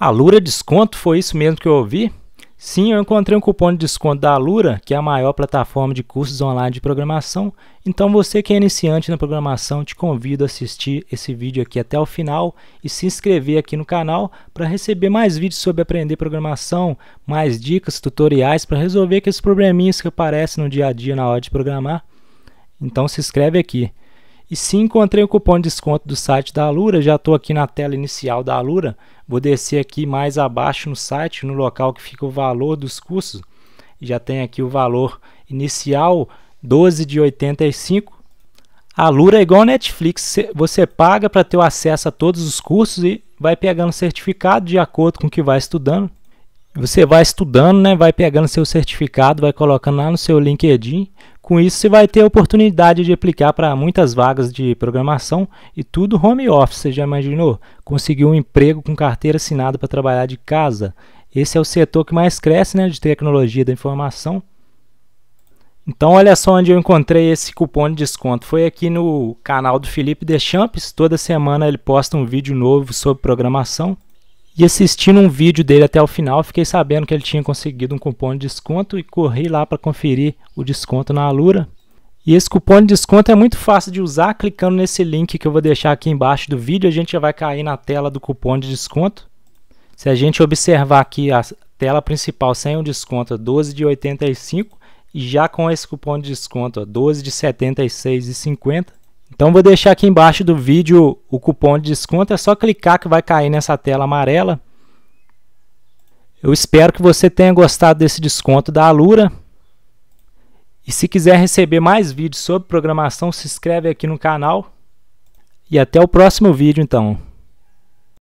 Alura Desconto, foi isso mesmo que eu ouvi? Sim, eu encontrei um cupom de desconto da Alura, que é a maior plataforma de cursos online de programação. Então, você que é iniciante na programação, te convido a assistir esse vídeo aqui até o final e se inscrever aqui no canal para receber mais vídeos sobre aprender programação, mais dicas, tutoriais para resolver aqueles probleminhas que aparecem no dia a dia na hora de programar. Então, se inscreve aqui. E sim, encontrei o cupom de desconto do site da Alura, já estou aqui na tela inicial da Alura, vou descer aqui mais abaixo no site, no local que fica o valor dos cursos, já tem aqui o valor inicial 12 de 85, a é igual Netflix, você paga para ter acesso a todos os cursos e vai pegando certificado de acordo com o que vai estudando. Você vai estudando, né? Vai pegando seu certificado, vai colocando lá no seu LinkedIn. Com isso, você vai ter a oportunidade de aplicar para muitas vagas de programação e tudo home office. Você já imaginou? Conseguir um emprego com carteira assinada para trabalhar de casa. Esse é o setor que mais cresce né, de tecnologia da informação. Então, olha só onde eu encontrei esse cupom de desconto. Foi aqui no canal do Felipe Deschamps. Toda semana ele posta um vídeo novo sobre programação. E assistindo um vídeo dele até o final, fiquei sabendo que ele tinha conseguido um cupom de desconto e corri lá para conferir o desconto na Alura. E esse cupom de desconto é muito fácil de usar, clicando nesse link que eu vou deixar aqui embaixo do vídeo, a gente já vai cair na tela do cupom de desconto. Se a gente observar aqui a tela principal sem o desconto, 12 é de 85, e já com esse cupom de desconto, 12 de 76 e 50, então vou deixar aqui embaixo do vídeo o cupom de desconto, é só clicar que vai cair nessa tela amarela. Eu espero que você tenha gostado desse desconto da Alura. E se quiser receber mais vídeos sobre programação, se inscreve aqui no canal. E até o próximo vídeo então.